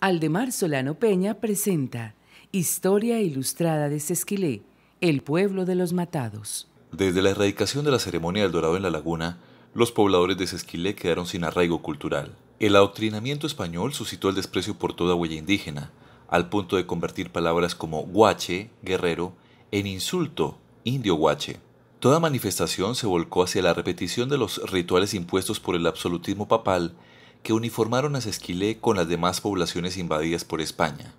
Aldemar Solano Peña presenta Historia Ilustrada de Sesquilé, el pueblo de los matados. Desde la erradicación de la ceremonia del Dorado en la Laguna, los pobladores de Sesquilé quedaron sin arraigo cultural. El adoctrinamiento español suscitó el desprecio por toda huella indígena, al punto de convertir palabras como guache, guerrero, en insulto, indio guache. Toda manifestación se volcó hacia la repetición de los rituales impuestos por el absolutismo papal que uniformaron a Sesquilé con las demás poblaciones invadidas por España.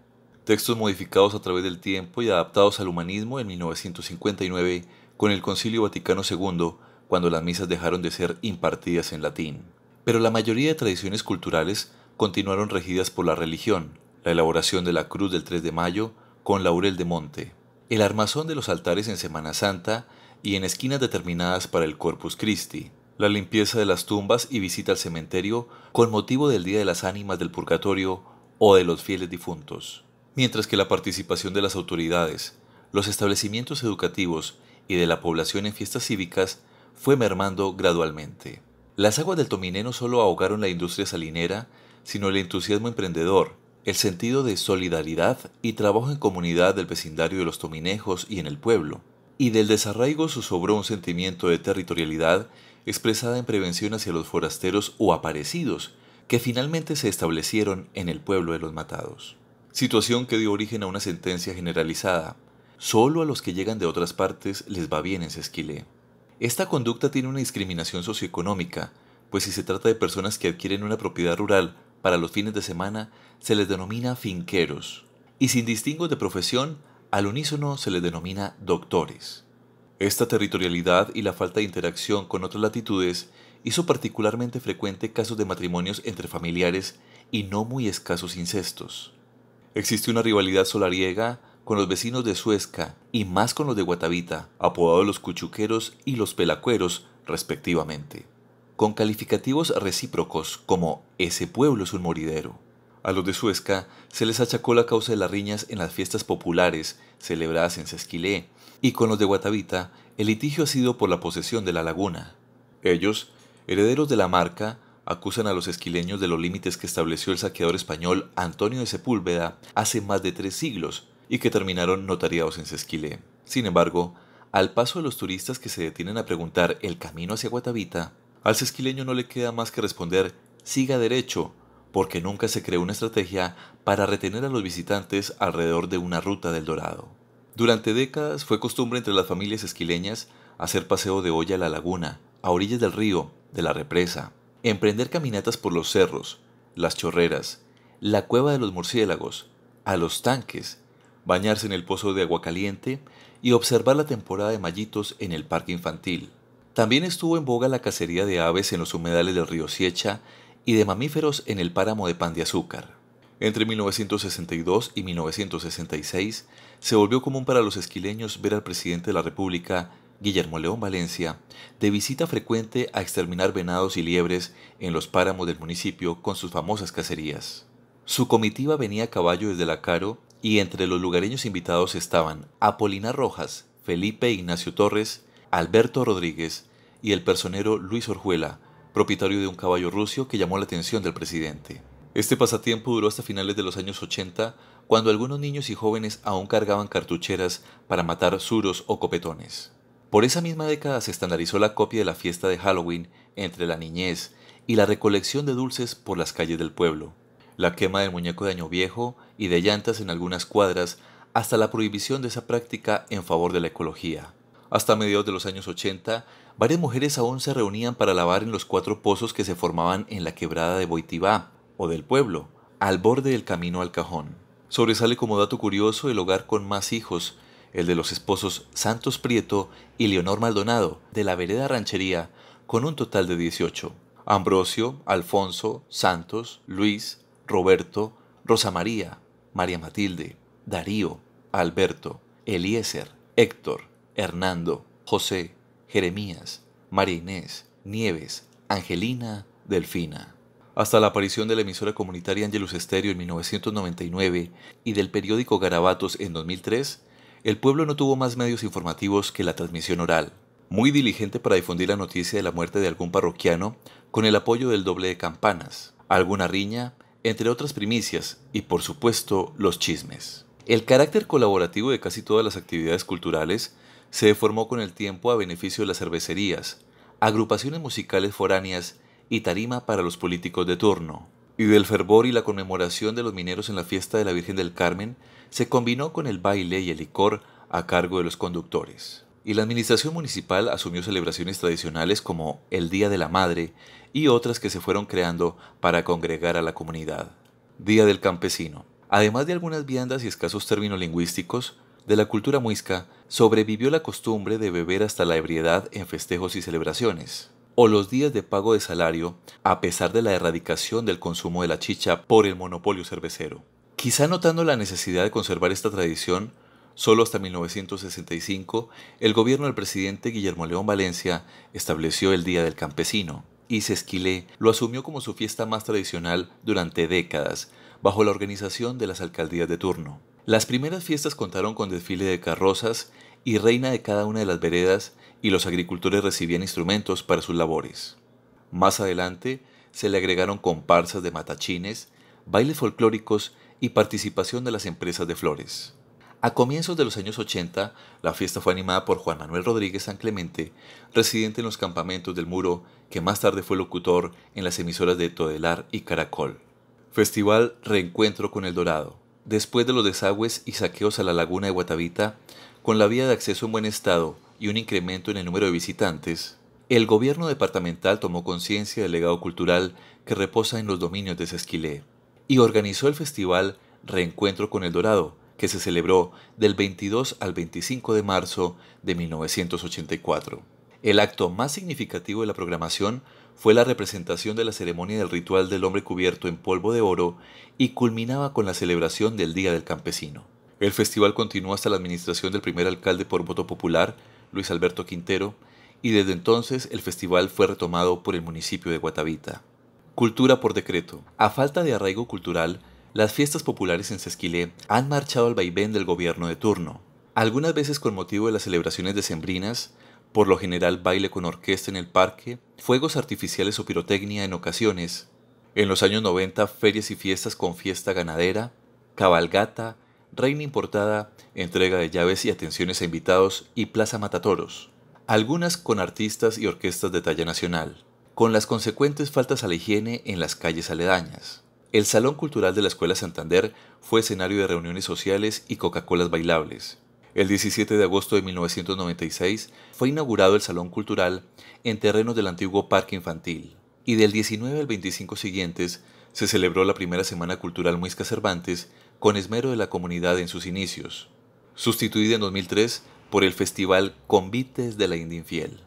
Textos modificados a través del tiempo y adaptados al humanismo en 1959 con el Concilio Vaticano II, cuando las misas dejaron de ser impartidas en latín. Pero la mayoría de tradiciones culturales continuaron regidas por la religión, la elaboración de la cruz del 3 de mayo con laurel de monte, el armazón de los altares en Semana Santa y en esquinas determinadas para el Corpus Christi, la limpieza de las tumbas y visita al cementerio con motivo del Día de las Ánimas del Purgatorio o de los fieles difuntos. Mientras que la participación de las autoridades, los establecimientos educativos y de la población en fiestas cívicas fue mermando gradualmente. Las aguas del Tomine no solo ahogaron la industria salinera, sino el entusiasmo emprendedor, el sentido de solidaridad y trabajo en comunidad del vecindario de los Tominejos y en el pueblo. Y del desarraigo susobró un sentimiento de territorialidad expresada en prevención hacia los forasteros o aparecidos, que finalmente se establecieron en el pueblo de los matados. Situación que dio origen a una sentencia generalizada. Solo a los que llegan de otras partes les va bien en Sesquilé. Esta conducta tiene una discriminación socioeconómica, pues si se trata de personas que adquieren una propiedad rural para los fines de semana, se les denomina finqueros, y sin distingo de profesión, al unísono se les denomina doctores. Esta territorialidad y la falta de interacción con otras latitudes hizo particularmente frecuente casos de matrimonios entre familiares y no muy escasos incestos. Existe una rivalidad solariega con los vecinos de Suezca y más con los de Guatavita, apodados los cuchuqueros y los pelacueros, respectivamente, con calificativos recíprocos como ese pueblo es un moridero. A los de Suezca se les achacó la causa de las riñas en las fiestas populares celebradas en Sesquilé, y con los de Guatavita, el litigio ha sido por la posesión de la laguna. Ellos, herederos de la marca, acusan a los esquileños de los límites que estableció el saqueador español Antonio de Sepúlveda hace más de tres siglos y que terminaron notariados en Sesquilé. Sin embargo, al paso de los turistas que se detienen a preguntar el camino hacia Guatavita, al sesquileño no le queda más que responder siga derecho porque nunca se creó una estrategia para retener a los visitantes alrededor de una ruta del Dorado. Durante décadas fue costumbre entre las familias esquileñas hacer paseo de olla a la laguna, a orillas del río, de la represa, emprender caminatas por los cerros, las chorreras, la cueva de los murciélagos, a los tanques, bañarse en el pozo de agua caliente y observar la temporada de mallitos en el parque infantil. También estuvo en boga la cacería de aves en los humedales del río Siecha y de mamíferos en el páramo de Pan de Azúcar. Entre 1962 y 1966 se volvió común para los esquileños ver al presidente de la República, Guillermo León Valencia, de visita frecuente a exterminar venados y liebres en los páramos del municipio con sus famosas cacerías. Su comitiva venía a caballo desde la Caro y entre los lugareños invitados estaban Apolinar Rojas, Felipe Ignacio Torres, Alberto Rodríguez y el personero Luis Orjuela, propietario de un caballo ruso que llamó la atención del presidente. Este pasatiempo duró hasta finales de los años 80, cuando algunos niños y jóvenes aún cargaban cartucheras para matar suros o copetones. Por esa misma década se estandarizó la copia de la fiesta de Halloween entre la niñez y la recolección de dulces por las calles del pueblo, la quema del muñeco de año viejo y de llantas en algunas cuadras, hasta la prohibición de esa práctica en favor de la ecología. Hasta mediados de los años 80, varias mujeres aún se reunían para lavar en los cuatro pozos que se formaban en la quebrada de Boitibá, o del pueblo, al borde del camino al cajón. Sobresale como dato curioso el hogar con más hijos, el de los esposos Santos Prieto y Leonor Maldonado, de la vereda ranchería, con un total de 18. Ambrosio, Alfonso, Santos, Luis, Roberto, Rosa María, María Matilde, Darío, Alberto, Eliezer, Héctor, Hernando, José, Jeremías, María Inés, Nieves, Angelina, Delfina. Hasta la aparición de la emisora comunitaria Angelus Estéreo en 1999 y del periódico Garabatos en 2003, el pueblo no tuvo más medios informativos que la transmisión oral, muy diligente para difundir la noticia de la muerte de algún parroquiano con el apoyo del doble de campanas, alguna riña, entre otras primicias y por supuesto los chismes. El carácter colaborativo de casi todas las actividades culturales se formó con el tiempo a beneficio de las cervecerías, agrupaciones musicales foráneas y tarima para los políticos de turno. Y del fervor y la conmemoración de los mineros en la fiesta de la Virgen del Carmen se combinó con el baile y el licor a cargo de los conductores. Y la administración municipal asumió celebraciones tradicionales como el Día de la Madre y otras que se fueron creando para congregar a la comunidad. Día del Campesino. Además de algunas viandas y escasos términos lingüísticos, de la cultura muisca sobrevivió la costumbre de beber hasta la ebriedad en festejos y celebraciones, o los días de pago de salario, a pesar de la erradicación del consumo de la chicha por el monopolio cervecero. Quizá notando la necesidad de conservar esta tradición, solo hasta 1965 el gobierno del presidente Guillermo León Valencia estableció el Día del Campesino, y Sesquilé lo asumió como su fiesta más tradicional durante décadas, bajo la organización de las alcaldías de turno. Las primeras fiestas contaron con desfile de carrozas y reina de cada una de las veredas y los agricultores recibían instrumentos para sus labores. Más adelante se le agregaron comparsas de matachines, bailes folclóricos y participación de las empresas de flores. A comienzos de los años 80, la fiesta fue animada por Juan Manuel Rodríguez San Clemente, residente en los campamentos del Muro, que más tarde fue locutor en las emisoras de Todelar y Caracol. Festival Reencuentro con el Dorado, Después de los desagües y saqueos a la laguna de Guatavita, con la vía de acceso en buen estado y un incremento en el número de visitantes, el gobierno departamental tomó conciencia del legado cultural que reposa en los dominios de Sesquilé y organizó el festival Reencuentro con el Dorado, que se celebró del 22 al 25 de marzo de 1984. El acto más significativo de la programación fue la representación de la ceremonia del ritual del hombre cubierto en polvo de oro y culminaba con la celebración del Día del Campesino. El festival continuó hasta la administración del primer alcalde por voto popular, Luis Alberto Quintero, y desde entonces el festival fue retomado por el municipio de Guatavita. Cultura por decreto. A falta de arraigo cultural, las fiestas populares en Sesquilé han marchado al vaivén del gobierno de turno. Algunas veces con motivo de las celebraciones decembrinas, por lo general baile con orquesta en el parque, fuegos artificiales o pirotecnia en ocasiones. En los años 90, ferias y fiestas con fiesta ganadera, cabalgata, reina importada, entrega de llaves y atenciones a invitados y plaza matatoros. Algunas con artistas y orquestas de talla nacional, con las consecuentes faltas a la higiene en las calles aledañas. El Salón Cultural de la Escuela Santander fue escenario de reuniones sociales y Coca-Colas bailables. El 17 de agosto de 1996 fue inaugurado el Salón Cultural en terrenos del antiguo Parque Infantil y del 19 al 25 siguientes se celebró la primera Semana Cultural Muisca Cervantes con esmero de la comunidad en sus inicios, sustituida en 2003 por el Festival Convites de la India Infiel.